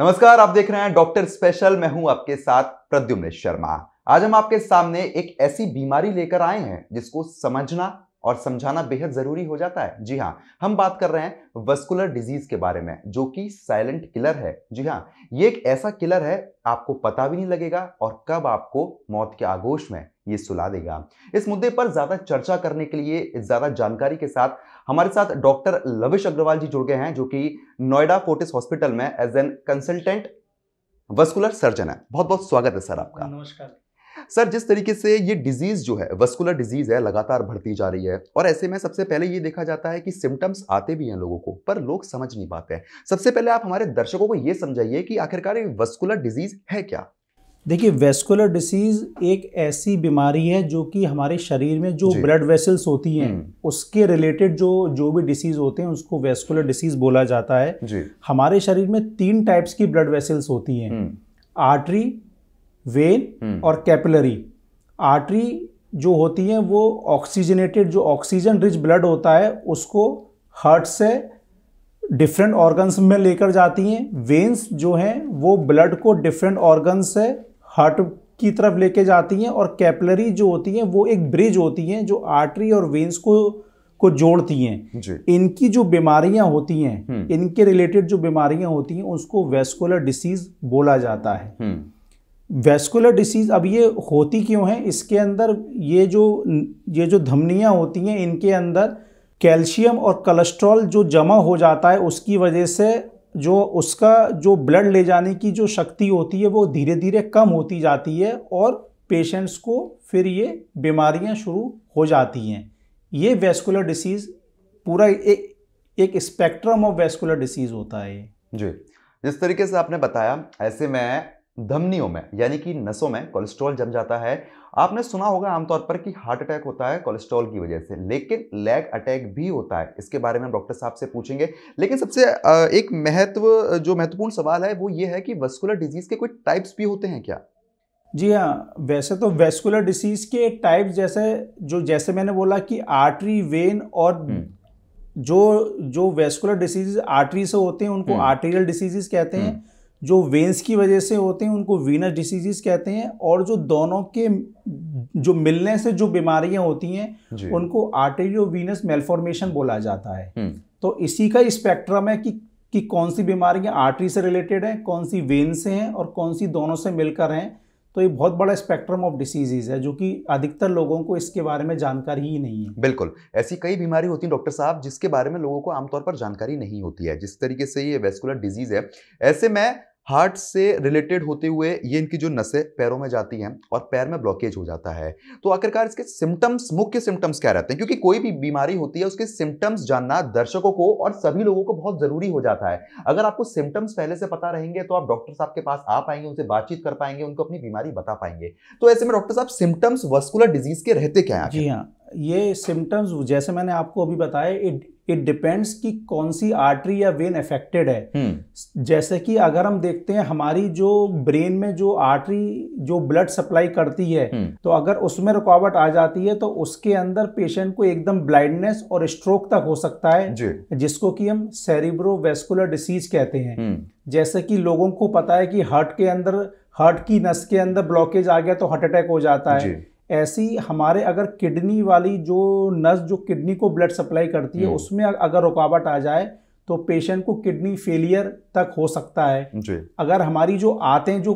नमस्कार आप देख रहे हैं डॉक्टर स्पेशल मैं हूं आपके साथ प्रद्युम्न शर्मा आज हम आपके सामने एक ऐसी बीमारी लेकर आए हैं जिसको समझना और समझाना बेहद ज़रूरी हो जाता है जी हाँ हम बात कर रहे हैं वस्कुलर डिजीज़ के बारे में जो कि साइलेंट किलर है जी हाँ ये एक ऐसा किलर है आपको पता भी नहीं लगेगा और कब आपको मौत के आगोश में ये सुला देगा इस मुद्दे पर ज़्यादा चर्चा करने के लिए ज़्यादा जानकारी के साथ हमारे साथ डॉक्टर लविश अग्रवाल जी जुड़ गए हैं जो कि नोएडा फोर्टिस हॉस्पिटल में as an consultant vascular surgeon है बहुत बहुत स्वागत है सर आपका नमस्कार सर जिस तरीके से ये डिजीज जो है वस्कुलर डिजीज है लगातार बढ़ती जा रही है और ऐसे में सबसे पहले ये देखा जाता है कि सिम्टम्स आते भी हैं लोगों को पर लोग समझ नहीं पाते हैं सबसे पहले आप हमारे दर्शकों को ये समझाइए कि आखिरकार ये वस्कुलर डिजीज है क्या देखिए वेस्कुलर डिसीज एक ऐसी बीमारी है जो कि हमारे शरीर में जो ब्लड वेसल्स होती हैं हम्म। उसके रिलेटेड जो जो भी डिसीज होते हैं उसको वेस्कुलर डिसीज बोला जाता है हमारे शरीर में तीन टाइप्स की ब्लड वेसल्स होती हैं हम्म। आर्टरी वेन हम्म। और कैपिलरी आर्टरी जो होती है वो ऑक्सीजनेटेड जो ऑक्सीजन रिच ब्लड होता है उसको हार्ट से डिफरेंट ऑर्गन्स में लेकर जाती हैं वेन्स जो हैं वो ब्लड को डिफरेंट ऑर्गन से हार्ट की तरफ लेके जाती हैं और कैपलरी जो होती हैं वो एक ब्रिज होती हैं जो आर्टरी और वेन्स को को जोड़ती हैं इनकी जो बीमारियां होती हैं हम्म। इनके रिलेटेड जो बीमारियां होती हैं उसको वेस्कुलर डिसीज बोला जाता है हम्म। वेस्कुलर डिसीज़ अब ये होती क्यों है इसके अंदर ये जो ये जो धमनियाँ होती हैं इनके अंदर कैल्शियम और कोलेस्ट्रॉल जो जमा हो जाता है उसकी वजह से जो उसका जो ब्लड ले जाने की जो शक्ति होती है वो धीरे धीरे कम होती जाती है और पेशेंट्स को फिर ये बीमारियां शुरू हो जाती हैं ये वेस्कुलर डिसीज़ पूरा एक एक स्पेक्ट्रम ऑफ वेस्कुलर डिसीज़ होता है जी जिस तरीके से आपने बताया ऐसे में धमनियों में यानी कि नसों में कोलेस्ट्रॉल जम जाता है आपने सुना होगा आमतौर पर कि हार्ट अटैक होता है कोलेस्ट्रॉल की वजह से लेकिन लेग अटैक भी होता है इसके बारे में हम डॉक्टर साहब से पूछेंगे लेकिन सबसे एक महत्व जो महत्वपूर्ण सवाल है वो ये है कि वेस्कुलर डिजीज के कोई टाइप्स भी होते हैं क्या जी हाँ वैसे तो वेस्कुलर डिसीज के टाइप्स जैसे जो जैसे मैंने बोला कि आर्टरी वेन और हम्म। जो जो वेस्कुलर डिसीज आर्टरी से होते हैं उनको आर्टेरियल हम्म। डिसीजेस कहते हैं हम्म। जो वेंस की वजह से होते हैं उनको वीनस डिसीजेस कहते हैं और जो दोनों के जो मिलने से जो बीमारियां होती हैं उनको आर्टेरियो वीनस मेलफॉर्मेशन बोला जाता है हम्म। तो इसी का स्पेक्ट्रम है कि कि कौन सी बीमारियां आर्टरी से रिलेटेड हैं कौन सी वेन से हैं और कौन सी दोनों से मिलकर हैं तो ये बहुत बड़ा स्पेक्ट्रम ऑफ डिसीजेज है जो कि अधिकतर लोगों को इसके बारे में जानकारी ही नहीं है बिल्कुल ऐसी कई बीमारी होती है डॉक्टर साहब जिसके बारे में लोगों को आमतौर पर जानकारी नहीं होती है जिस तरीके से ये वेस्कुलर डिजीज है ऐसे में हार्ट से रिलेटेड होते हुए ये इनकी जो नसें पैरों में जाती हैं और पैर में ब्लॉकेज हो जाता है तो आखिरकार इसके सिम्टम्स मुख्य सिम्टम्स क्या रहते हैं क्योंकि कोई भी बीमारी होती है उसके सिम्टम्स जानना दर्शकों को और सभी लोगों को बहुत ज़रूरी हो जाता है अगर आपको सिम्टम्स पहले से पता रहेंगे तो आप डॉक्टर साहब के पास आ पाएंगे उनसे बातचीत कर पाएंगे उनको अपनी बीमारी बता पाएंगे तो ऐसे में डॉक्टर साहब सिम्टम्स वस्कुलर डिजीज के रहते क्या हैं जी हाँ ये सिम्टम्स जैसे मैंने आपको अभी बताया इट डिपेंड्स कि कौन सी आर्टरी या वेन अफेक्टेड है हम्म। जैसे कि अगर हम देखते हैं हमारी जो ब्रेन में जो आर्टरी जो ब्लड सप्लाई करती है हम्म। तो अगर उसमें रुकावट आ जाती है तो उसके अंदर पेशेंट को एकदम ब्लाइंडनेस और स्ट्रोक तक हो सकता है जिसको कि हम सेरिब्रोवेस्कुलर डिसीज कहते हैं हम्म। जैसे कि लोगों को पता है कि हार्ट के अंदर हार्ट की नस के अंदर ब्लॉकेज आ गया तो हार्ट अटैक हो जाता है ऐसी हमारे अगर किडनी वाली जो नस जो किडनी को ब्लड सप्लाई करती है हम्म। उसमें अगर रुकावट आ जाए तो पेशेंट को किडनी फेलियर तक हो सकता है अगर हमारी जो आते जो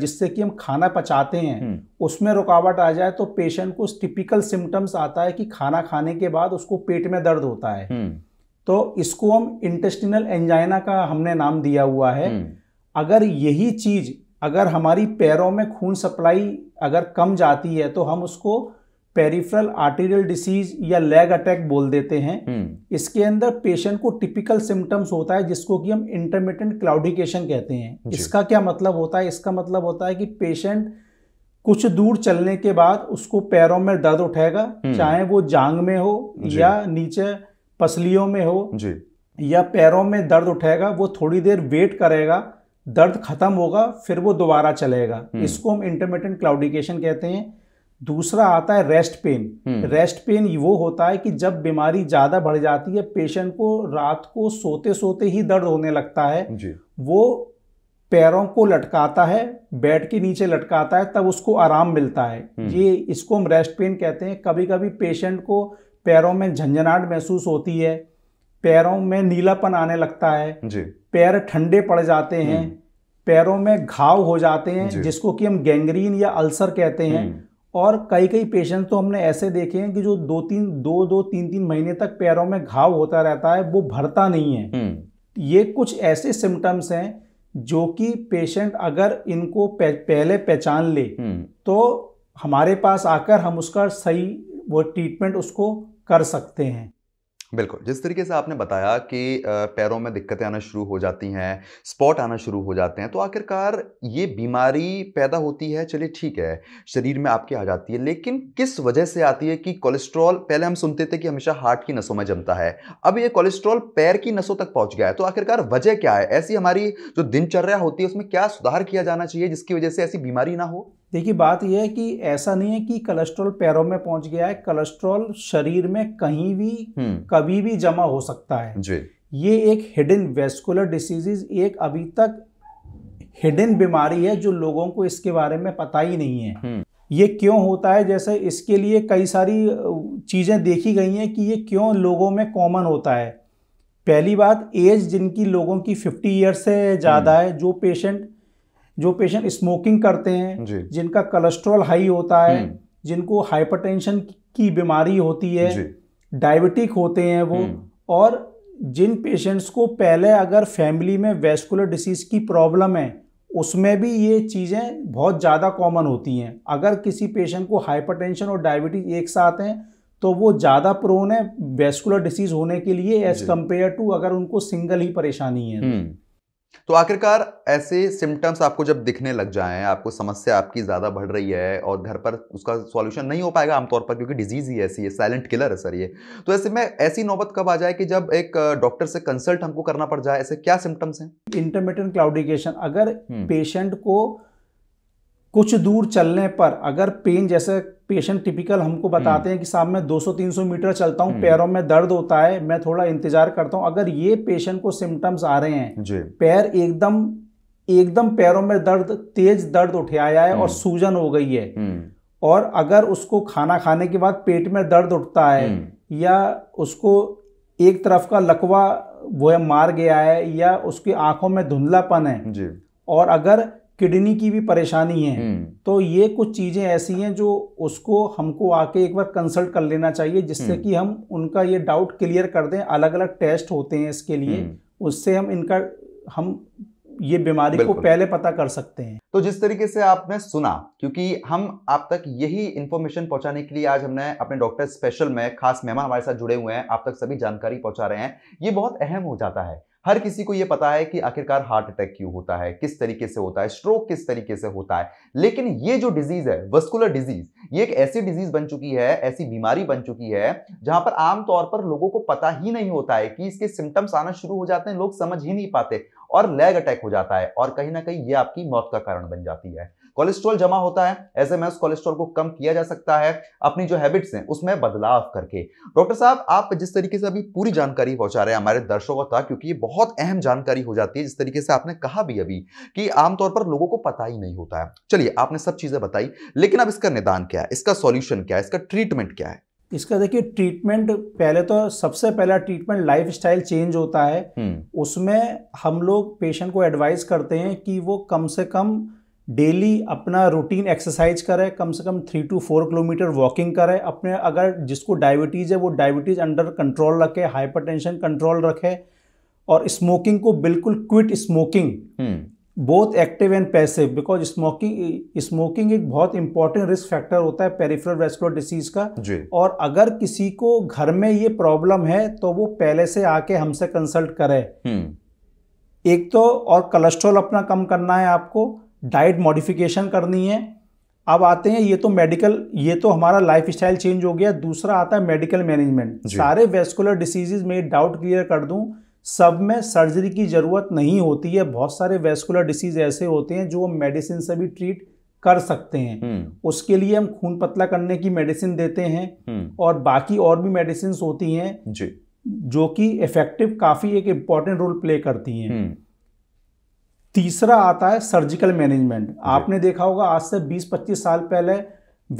जिससे कि हम खाना पचाते हैं हम्म। उसमें रुकावट आ जाए तो पेशेंट को टिपिकल सिम्टम्स आता है कि खाना खाने के बाद उसको पेट में दर्द होता है हम्म। तो इसको हम इंटेस्टिनल एंजाइना का हमने नाम दिया हुआ है अगर यही चीज अगर हमारी पैरों में खून सप्लाई अगर कम जाती है तो हम उसको पेरिफ्रल आर्टेरियल डिसीज या लेग अटैक बोल देते हैं हम्म। इसके अंदर पेशेंट को टिपिकल सिम्टम्स होता है जिसको कि हम इंटरमीडियंट क्लाउडिकेशन कहते हैं इसका क्या मतलब होता है इसका मतलब होता है कि पेशेंट कुछ दूर चलने के बाद उसको पैरों में दर्द उठेगा हम्म। चाहे वो जांग में हो या नीचे पसलियों में हो या पैरों में दर्द उठेगा वो थोड़ी देर वेट करेगा दर्द खत्म होगा फिर वो दोबारा चलेगा हम्म। इसको हम इंटरमीडियंट क्लाउडिकेशन कहते हैं दूसरा आता है रेस्ट पेन रेस्ट पेन वो होता है कि जब बीमारी ज्यादा बढ़ जाती है पेशेंट को रात को सोते सोते ही दर्द होने लगता है वो पैरों को लटकाता है बेड के नीचे लटकाता है तब उसको आराम मिलता है हम्म। ये इसको हम रेस्ट पेन कहते हैं कभी कभी पेशेंट को पैरों में झंझनाहट महसूस होती है पैरों में नीलापन आने लगता है जी पैर ठंडे पड़ जाते हैं हम्म। पैरों में घाव हो जाते हैं जिसको कि हम गैंग्रीन या अल्सर कहते हैं हम्म। और कई कई पेशेंट तो हमने ऐसे देखे हैं कि जो दो तीन दो दो तीन तीन महीने तक पैरों में घाव होता रहता है वो भरता नहीं है हम्म। ये कुछ ऐसे सिम्टम्स हैं जो कि पेशेंट अगर इनको पहले पहचान ले तो हमारे पास आकर हम उसका सही वो ट्रीटमेंट उसको कर सकते हैं बिल्कुल जिस तरीके से आपने बताया कि पैरों में दिक्कतें आना शुरू हो जाती हैं स्पॉट आना शुरू हो जाते हैं तो आखिरकार ये बीमारी पैदा होती है चलिए ठीक है शरीर में आपके आ जाती है लेकिन किस वजह से आती है कि कोलेस्ट्रॉल पहले हम सुनते थे कि हमेशा हार्ट की नसों में जमता है अब ये कोलेस्ट्रॉल पैर की नसों तक पहुँच गया है तो आखिरकार वजह क्या है ऐसी हमारी जो दिनचर्या होती है उसमें क्या सुधार किया जाना चाहिए जिसकी वजह से ऐसी बीमारी ना हो देखिए बात यह है कि ऐसा नहीं है कि कोलेस्ट्रॉल पैरों में पहुंच गया है कोलेस्ट्रॉल शरीर में कहीं भी हम्म। कभी भी जमा हो सकता है जी। ये एक हिडन वेस्कुलर डिसीजेज एक अभी तक हिडन बीमारी है जो लोगों को इसके बारे में पता ही नहीं है हम्म। ये क्यों होता है जैसे इसके लिए कई सारी चीज़ें देखी गई हैं कि ये क्यों लोगों में कॉमन होता है पहली बात एज जिनकी लोगों की 50 ईयर से ज़्यादा हम्म। है जो पेशेंट जो पेशेंट स्मोकिंग करते हैं जिनका कोलेस्ट्रॉल हाई होता है हम्म। जिनको हाइपरटेंशन की बीमारी होती है डायबिटिक होते हैं वो हम्म। और जिन पेशेंट्स को पहले अगर फैमिली में वेस्कुलर डिसीज़ की प्रॉब्लम है उसमें भी ये चीज़ें बहुत ज़्यादा कॉमन होती हैं अगर किसी पेशेंट को हाइपरटेंशन और डायबिटीज़ एक साथ हैं तो वो ज़्यादा प्रोन है वेस्कुलर डिसीज़ होने के लिए एज़ कम्पेयर टू अगर उनको सिंगल ही परेशानी है हम्म। तो आखिरकार ऐसे सिम्टम्स आपको जब दिखने लग जाएं आपको समस्या आपकी ज़्यादा बढ़ रही है और घर पर उसका सॉल्यूशन नहीं हो पाएगा आमतौर पर क्योंकि डिजीज़ ही ऐसी है साइलेंट किलर है सर ये तो ऐसे में ऐसी नौबत कब आ जाए कि जब एक डॉक्टर से कंसल्ट हमको करना पड़ जाए ऐसे क्या सिम्टम्स हैं इंटरमीडियंट क्लाउडिकेशन अगर पेशेंट हम्म। को कुछ दूर चलने पर अगर पेन जैसे पेशेंट टिपिकल हमको हम्म। बताते हैं कि साहब मैं 200-300 मीटर चलता हूँ हम्म। पैरों में दर्द होता है मैं थोड़ा इंतजार करता हूँ अगर ये पेशेंट को सिम्टम्स आ रहे हैं पैर एकदम एकदम पैरों में दर्द तेज दर्द उठे आया है और हम्म। सूजन हो गई है और अगर उसको खाना खाने के बाद पेट में दर्द उठता है या उसको एक तरफ का लकवा वो है मार गया है या उसकी आंखों में धुंधलापन है और अगर किडनी की भी परेशानी है हम्म। तो ये कुछ चीज़ें ऐसी हैं जो उसको हमको आके एक बार कंसल्ट कर लेना चाहिए जिससे हम्म। कि हम उनका ये डाउट क्लियर कर दें अलग अलग टेस्ट होते हैं इसके लिए हम्म। उससे हम इनका हम ये बीमारी को पहले पता कर सकते हैं तो जिस तरीके से आपने सुना क्योंकि हम आप तक यही इंफॉर्मेशन पहुंचाने के लिए आज हमने अपने डॉक्टर स्पेशल में खास मेहमान हमारे साथ जुड़े हुए हैं आप तक सभी जानकारी पहुंचा रहे हैं ये बहुत अहम हो जाता है हर किसी को यह पता है कि आखिरकार हार्ट अटैक क्यों होता है किस तरीके से होता है स्ट्रोक किस तरीके से होता है लेकिन ये जो डिजीज है वस्कुलर डिजीज ये एक ऐसी डिजीज बन चुकी है ऐसी बीमारी बन चुकी है जहां पर आमतौर पर लोगों को पता ही नहीं होता है कि इसके सिम्टम्स आना शुरू हो जाते हैं लोग समझ ही नहीं पाते और लेग अटैक हो जाता है और कहीं ना कहीं ये आपकी मौत का कारण बन जाती है कोलेस्ट्रॉल जमा होता है ऐसे में उस कोलेस्ट्रॉल को कम किया जा सकता है अपनी जो हैबिट्स हैं उसमें बदलाव करके डॉक्टर साहब आप जिस तरीके से अभी पूरी जानकारी पहुंचा रहे हैं हमारे दर्शकों तक क्योंकि ये बहुत अहम जानकारी हो जाती है जिस तरीके से आपने कहा भी अभी कि आमतौर पर लोगों को पता ही नहीं होता है चलिए आपने सब चीज़ें बताई लेकिन अब इसका निदान क्या है इसका सोल्यूशन क्या है इसका ट्रीटमेंट क्या है इसका देखिए ट्रीटमेंट पहले तो सबसे पहला ट्रीटमेंट लाइफ स्टाइल चेंज होता है हम्म। उसमें हम लोग पेशेंट को एडवाइस करते हैं कि वो कम से कम डेली अपना रूटीन एक्सरसाइज करें कम से कम three to four kilometre walking करें अपने अगर जिसको डायबिटीज़ है वो डायबिटीज़ अंडर कंट्रोल रखे हाइपरटेंशन कंट्रोल रखे और स्मोकिंग को बिल्कुल quit smoking both active and passive because smoking smoking एक बहुत इंपॉर्टेंट रिस्क फैक्टर होता है पेरिफेरल वेस्कुलर डिसीज का और अगर किसी को घर में ये प्रॉब्लम है तो वो पहले से आके हमसे कंसल्ट करे हम्म। एक तो और कोलेस्ट्रॉल अपना कम करना है आपको डाइट मॉडिफिकेशन करनी है अब आते हैं ये तो मेडिकल ये तो हमारा लाइफ स्टाइल चेंज हो गया दूसरा आता है मेडिकल मैनेजमेंट सारे वेस्कुलर डिसीजेज में डाउट क्लियर कर दूं सब में सर्जरी की ज़रूरत नहीं होती है बहुत सारे वेस्कुलर डिसीज ऐसे होते हैं जो हम मेडिसिन से भी ट्रीट कर सकते हैं हम्म। उसके लिए हम खून पतला करने की मेडिसिन देते हैं हम्म। और बाकी और भी मेडिसिन होती हैं जी जो कि इफेक्टिव काफ़ी एक इम्पॉर्टेंट रोल प्ले करती हैं हम्म। तीसरा आता है सर्जिकल मैनेजमेंट आपने देखा होगा आज से 20-25 साल पहले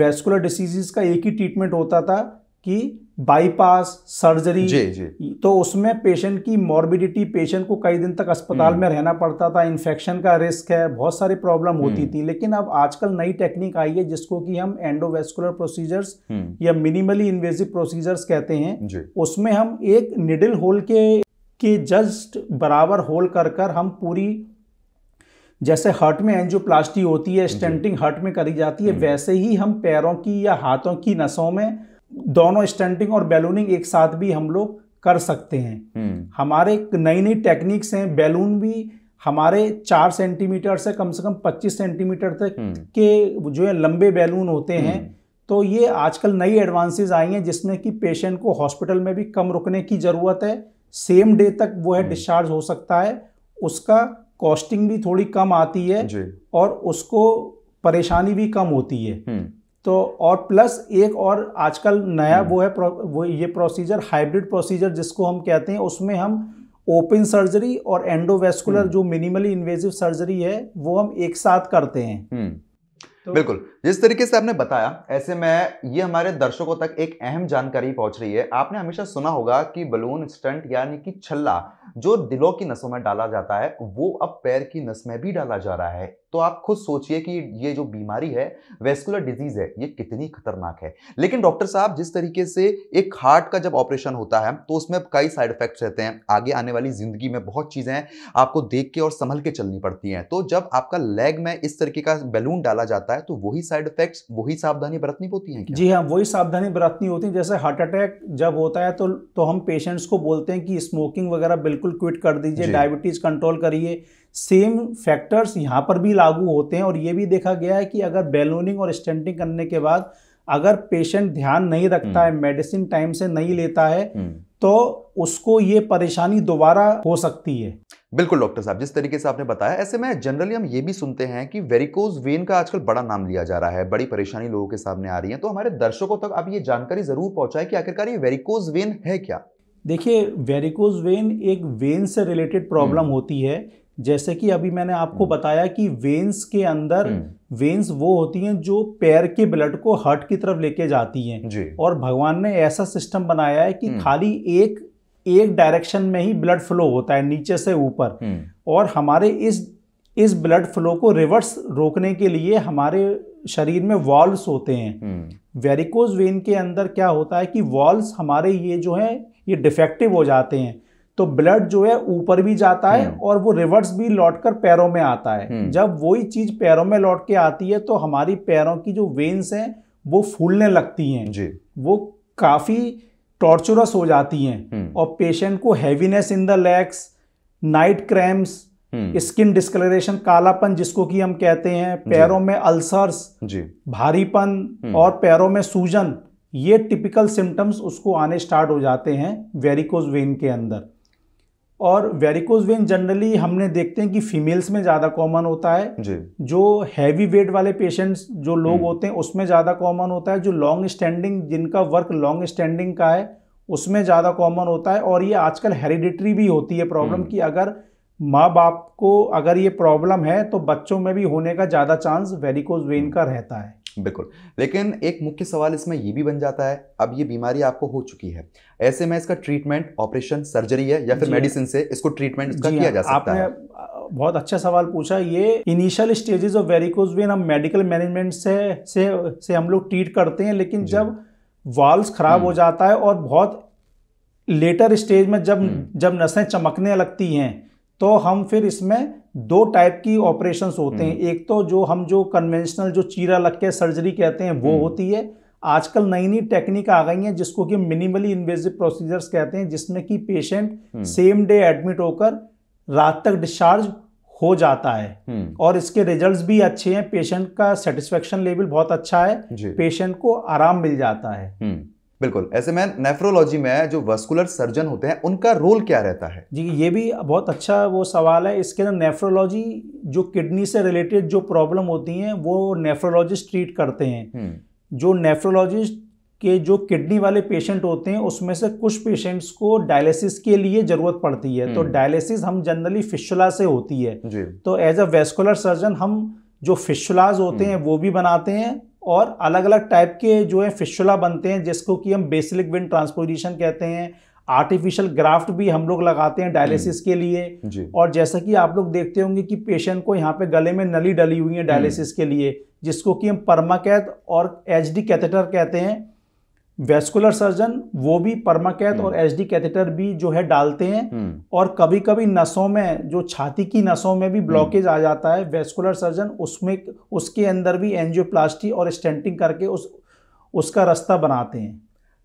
वेस्कुलर डिसीजेज का एक ही ट्रीटमेंट होता था कि बाईपास सर्जरी जी जी तो उसमें पेशेंट की मॉर्बिडिटी पेशेंट को कई दिन तक अस्पताल हम्म। में रहना पड़ता था इन्फेक्शन का रिस्क है बहुत सारी प्रॉब्लम होती हम्म। थी लेकिन अब आजकल नई टेक्निक आई है जिसको कि हम एंडोवेस्कुलर हम्म। प्रोसीजर्स या मिनिमली इन्वेजिव प्रोसीजर्स कहते हैं उसमें हम एक निडल होल के के जस्ट बराबर होल कर कर हम पूरी जैसे हर्ट में एंजियोप्लास्टी होती है स्टेंटिंग हर्ट में करी जाती है वैसे ही हम पैरों की या हाथों की नसों में दोनों स्टंटिंग और बैलूनिंग एक साथ भी हम लोग कर सकते हैं हम्म। हमारे नई नई टेक्निक्स हैं बैलून भी हमारे चार सेंटीमीटर से कम से कम पच्चीस सेंटीमीटर तक हम्म। के जो है लंबे बैलून होते हैं हम्म। तो ये आजकल नई एडवांसेस आई हैं जिसमें कि पेशेंट को हॉस्पिटल में भी कम रुकने की ज़रूरत है सेम डे तक वो है डिस्चार्ज हो सकता है उसका कॉस्टिंग भी थोड़ी कम आती है और उसको परेशानी भी कम होती है तो और प्लस एक और आजकल नया हम्म। वो है वो ये प्रोसीजर हाइब्रिड प्रोसीजर जिसको हम कहते हैं उसमें हम ओपन सर्जरी और एंडोवेस्कुलर हम्म। जो मिनिमली इन्वेजिव सर्जरी है वो हम एक साथ करते हैं हम्म। तो, बिल्कुल जिस तरीके से आपने बताया ऐसे में ये हमारे दर्शकों तक एक अहम जानकारी पहुंच रही है आपने हमेशा सुना होगा कि बलून स्टंट यानी कि छल्ला जो दिलों की नसों में डाला जाता है वो अब पैर की नस में भी डाला जा रहा है तो आप खुद सोचिए कि ये जो बीमारी है वेस्कुलर डिजीज है ये कितनी खतरनाक है लेकिन डॉक्टर साहब जिस तरीके से एक हार्ट का जब ऑपरेशन होता है तो उसमें कई साइड इफेक्ट्स रहते हैं आगे आने वाली जिंदगी में बहुत चीज़ें आपको देख के और संभल के चलनी पड़ती हैं तो जब आपका लेग में इस तरीके का बैलून डाला जाता है तो वही साइड इफेक्ट्स वही सावधानी बरतनी होती है क्या? जी हाँ वही सावधानी बरतनी होती है जैसे हार्ट अटैक जब होता है तो तो हम पेशेंट्स को बोलते हैं कि स्मोकिंग वगैरह बिल्कुल क्विट कर दीजिए डायबिटीज़ कंट्रोल करिए सेम फैक्टर्स यहाँ पर भी लागू होते हैं और ये भी देखा गया है कि अगर बेलोनिंग और स्टेंटिंग करने के बाद अगर पेशेंट ध्यान नहीं रखता है हम्म। मेडिसिन टाइम से नहीं लेता है हम्म। तो उसको ये परेशानी दोबारा हो सकती है बिल्कुल डॉक्टर साहब जिस तरीके से आपने बताया ऐसे में जनरली हम ये भी सुनते हैं कि वेरिकोज वेन का आजकल बड़ा नाम लिया जा रहा है बड़ी परेशानी लोगों के सामने आ रही है तो हमारे दर्शकों तक आप ये जानकारी जरूर पहुंचाए कि आखिरकार ये वेरिकोज वेन है क्या देखिए वेरिकोज वेन एक वेन से रिलेटेड प्रॉब्लम हम्म। होती है जैसे कि अभी मैंने आपको हम्म। बताया कि वेन्स के अंदर वेन्स हम्म। वो होती हैं जो पैर के ब्लड को हार्ट की तरफ लेके जाती हैं और भगवान ने ऐसा सिस्टम बनाया है कि हम्म। खाली एक एक डायरेक्शन में ही ब्लड फ्लो होता है नीचे से ऊपर और हमारे इस इस ब्लड फ्लो को रिवर्स रोकने के लिए हमारे शरीर में वॉल्व्स होते हैं वेरिकोज वेन के अंदर क्या होता है कि वॉल्व्स हमारे ये जो है ये डिफेक्टिव हो जाते हैं तो ब्लड जो है ऊपर भी जाता है हम्म। और वो रिवर्स भी लौट कर पैरों में आता है हम्म। जब वही चीज पैरों में लौट के आती है तो हमारी पैरों की जो वेन्स हैं वो फूलने लगती हैं जी वो काफी टॉर्चरस हो जाती हैं हम्म। और पेशेंट को heaviness in the legs night cramps skin discolouration कालापन जिसको कि हम कहते हैं पैरों में अल्सर्स भारीपन और पैरों में सूजन ये टिपिकल सिम्टम्स उसको आने स्टार्ट हो जाते हैं वेरिकोज वेन के अंदर और वेरिकोज वेन जनरली हमने देखते हैं कि फीमेल्स में ज़्यादा कॉमन होता है जी। जो हैवी वेट वाले पेशेंट्स जो लोग हम्म। होते हैं उसमें ज़्यादा कॉमन होता है जो लॉन्ग स्टैंडिंग जिनका वर्क लॉन्ग स्टैंडिंग का है उसमें ज़्यादा कॉमन होता है और ये आजकल हेरिडिटरी भी होती है प्रॉब्लम हम्म। कि अगर माँ बाप को अगर ये प्रॉब्लम है तो बच्चों में भी होने का ज़्यादा चांस वेरिकोज वेन का रहता है बिल्कुल लेकिन एक मुख्य सवाल इसमें ये भी बन जाता है अब ये बीमारी आपको हो चुकी है ऐसे में इसका ट्रीटमेंट ऑपरेशन सर्जरी है या फिर मेडिसिन से इसको ट्रीटमेंट इसका किया हाँ, जा सकता है बहुत अच्छा सवाल पूछा ये initial stages of varicose vein हम मेडिकल मैनेजमेंट से से से हम लोग ट्रीट करते हैं लेकिन जब वाल्स खराब हो हम्म। जाता है और बहुत लेटर स्टेज में जब हम्म। जब नसें चमकने लगती हैं तो हम फिर इसमें दो टाइप की ऑपरेशन होते हैं हम्म। एक तो जो हम जो कन्वेंशनल जो चीरा लग के सर्जरी कहते हैं वो हम्म। होती है आजकल नई नई टेक्निक आ गई हैं जिसको कि मिनिमली इन्वेजिव प्रोसीजर्स कहते हैं जिसमें कि पेशेंट सेम डे एडमिट होकर रात तक डिस्चार्ज हो जाता है हम्म। और इसके रिजल्ट्स भी अच्छे हैं पेशेंट का सेटिस्फेक्शन लेवल बहुत अच्छा है पेशेंट को आराम मिल जाता है बिल्कुल ऐसे में नेफ्रोलॉजी में जो वस्कुलर सर्जन होते हैं उनका रोल क्या रहता है जी ये भी बहुत अच्छा वो सवाल है इसके अंदर नेफ्रोलॉजी जो किडनी से रिलेटेड जो प्रॉब्लम होती हैं वो नेफ्रोलॉजिस्ट ट्रीट करते हैं हम्म। जो नेफ्रोलॉजिस्ट के जो किडनी वाले पेशेंट होते हैं उसमें से कुछ पेशेंट्स को डायलिसिस के लिए जरूरत पड़ती है तो डायलिसिस हम्म। हम जनरली फिशुला से होती है तो एज अ वेस्कुलर सर्जन हम जो फिशुलाज होते हम्म। हैं वो भी बनाते हैं और अलग अलग टाइप के जो है फिशुला बनते हैं जिसको कि हम बेसिलिक विंड ट्रांसपोजिशन कहते हैं आर्टिफिशियल ग्राफ्ट भी हम लोग लगाते हैं डायलिसिस हम्म। के लिए और जैसा कि आप लोग देखते होंगे कि पेशेंट को यहाँ पे गले में नली डली हुई है डायलिसिस हम्म। के लिए जिसको कि हम परमाकैथ और एच डी कैथेटर कहते हैं वेस्कुलर सर्जन वो भी परमाकैथ और हम्म। एचडी कैथेटर भी जो है डालते हैं हम्म। और कभी कभी नसों में जो छाती की नसों में भी ब्लॉकेज हम्म। आ जाता है वेस्कुलर सर्जन उसमें उसके अंदर भी एंजियोप्लास्टी और स्टेंटिंग करके उस उसका रास्ता बनाते हैं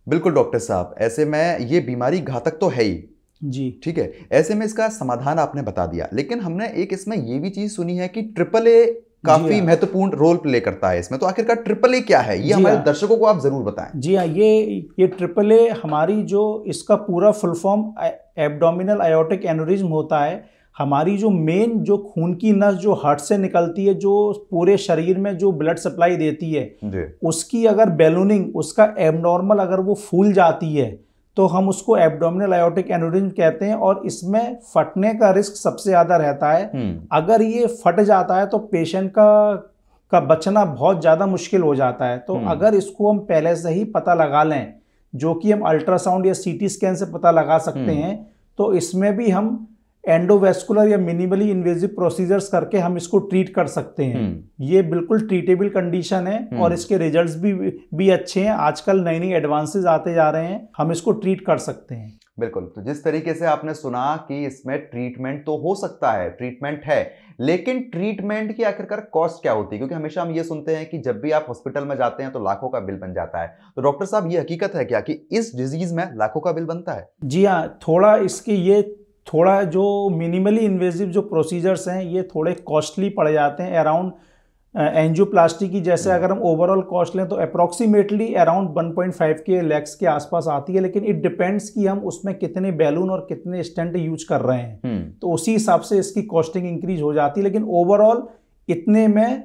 बिल्कुल डॉक्टर साहब ऐसे में ये बीमारी घातक तो है ही जी ठीक है ऐसे में इसका समाधान आपने बता दिया लेकिन हमने एक इसमें ये भी चीज़ सुनी है कि ट्रिपल ए काफी हाँ। महत्वपूर्ण रोल प्ले करता है इसमें तो आखिरकार ट्रिपल ए क्या है ये हमारे हाँ। दर्शकों को आप जरूर बताएं जी हाँ ये ये ट्रिपल ए हमारी जो इसका पूरा full form abdominal aortic aneurysm होता है हमारी जो मेन जो खून की नस जो हार्ट से निकलती है जो पूरे शरीर में जो ब्लड सप्लाई देती है उसकी अगर बेलूनिंग उसका एबनॉर्मल अगर वो फूल जाती है तो हम उसको एब्डोमिनल आयोटिक एनोरिज्म कहते हैं और इसमें फटने का रिस्क सबसे ज़्यादा रहता है हम्म। अगर ये फट जाता है तो पेशेंट का का बचना बहुत ज़्यादा मुश्किल हो जाता है तो हम्म। अगर इसको हम पहले से ही पता लगा लें जो कि हम अल्ट्रासाउंड या सीटी स्कैन से पता लगा सकते हम्म। हैं तो इसमें भी हम एंडोवेस्कुलर या मिनिमली इन्वेजिव प्रोसीजर्स करके हम इसको ट्रीट कर सकते हैं हम्म। ये बिल्कुल ट्रीटेबल कंडीशन है हम्म। और इसके रिजल्ट्स भी भी अच्छे हैं आजकल नए नई एडवांसेस आते जा रहे हैं हम इसको ट्रीट कर सकते हैं बिल्कुल तो जिस तरीके से आपने सुना कि इसमें ट्रीटमेंट तो हो सकता है ट्रीटमेंट है लेकिन ट्रीटमेंट की आखिरकार कॉस्ट क्या होती है क्योंकि हमेशा हम ये सुनते हैं कि जब भी आप हॉस्पिटल में जाते हैं तो लाखों का बिल बन जाता है तो डॉक्टर साहब ये हकीकत है क्या कि इस डिजीज में लाखों का बिल बनता है जी हाँ थोड़ा इसकी ये थोड़ा जो मिनिमली इन्वेजिव जो प्रोसीजर्स हैं ये थोड़े कॉस्टली पड़ जाते हैं अराउंड एनजियोप्लास्टी की जैसे अगर हम ओवरऑल कॉस्ट लें तो अप्रॉक्सीमेटली अराउंड 1.5 के लैक्स के आसपास आती है लेकिन इट डिपेंड्स कि हम उसमें कितने बैलून और कितने स्टेंट यूज कर रहे हैं हम्म। तो उसी हिसाब से इसकी कॉस्टिंग इंक्रीज हो जाती है लेकिन ओवरऑल इतने में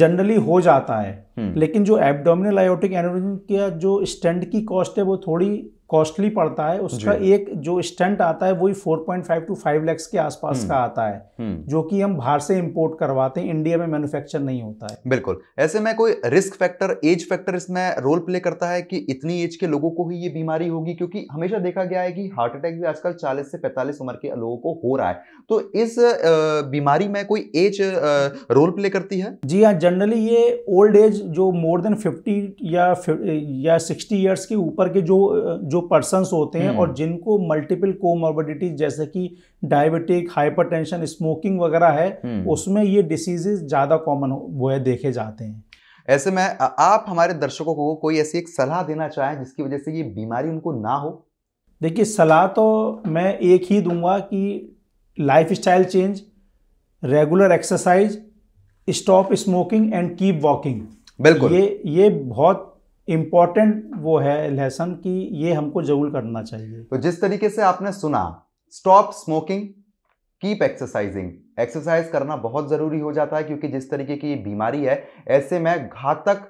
जनरली हो जाता है हम्म। लेकिन जो एबडोमिनल आयोटिक एनोरिज्म का जो स्टेंट की कॉस्ट है वो थोड़ी कॉस्टली पड़ता है उसका एक जो स्टंट आता है वही 4.5 point five to five lakhs के आसपास हम्म। का आता है हम्म। जो कि हम बाहर से इंपोर्ट करवाते हैं इंडिया में मैन्युफैक्चर नहीं होता है बिल्कुल ऐसे में कोई रिस्क फैक्टर एज फैक्टर इसमें रोल प्ले करता है कि इतनी एज के लोगों को ही ये बीमारी होगी क्योंकि हमेशा देखा गया है कि हार्ट अटैक भी आजकल चालीस से पैंतालीस उम्र के लोगों को हो रहा है तो इस बीमारी में कोई एज रोल प्ले करती है जी हाँ जनरली ये ओल्ड एज जो मोर देन फिफ्टी या या सिक्सटी ईयर्स के ऊपर के जो जो जो पर्सनस होते हैं हम्म। और जिनको मल्टीपल कोमोबिडिटीज जैसे कि डायबिटिक हाइपरटेंशन स्मोकिंग वगैरह है हम्म। उसमें ये डिसीजेज ज़्यादा कॉमन वो है देखे जाते हैं ऐसे में आप हमारे दर्शकों को कोई ऐसी एक सलाह देना चाहें जिसकी वजह से ये बीमारी उनको ना हो देखिए सलाह तो मैं एक ही दूंगा कि life style change regular exercise stop smoking and keep walking बिल्कुल ये ये बहुत इम्पॉर्टेंट वो है लेसन कि ये हमको जरूर करना चाहिए तो जिस तरीके से आपने सुना stop smoking keep exercising exercise करना बहुत ज़रूरी हो जाता है क्योंकि जिस तरीके की बीमारी है ऐसे में घातक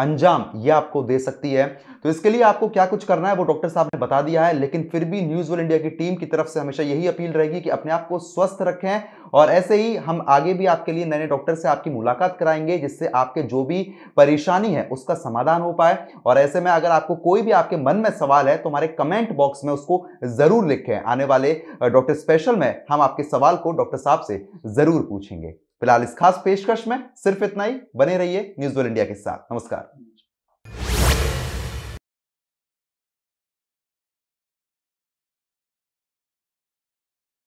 अंजाम ये आपको दे सकती है तो इसके लिए आपको क्या कुछ करना है वो डॉक्टर साहब ने बता दिया है लेकिन फिर भी न्यूज वर्ल्ड इंडिया की टीम की तरफ से हमेशा यही अपील रहेगी कि अपने आप को स्वस्थ रखें और ऐसे ही हम आगे भी आपके लिए नए नए डॉक्टर से आपकी मुलाकात कराएंगे जिससे आपके जो भी परेशानी है उसका समाधान हो पाए और ऐसे में अगर आपको कोई भी आपके मन में सवाल है तो हमारे कमेंट बॉक्स में उसको जरूर लिखें आने वाले डॉक्टर स्पेशल में हम आपके सवाल को डॉक्टर साहब से जरूर पूछेंगे फिलहाल इस खास पेशकश में सिर्फ इतना ही बने रहिए न्यूज इंडिया के साथ नमस्कार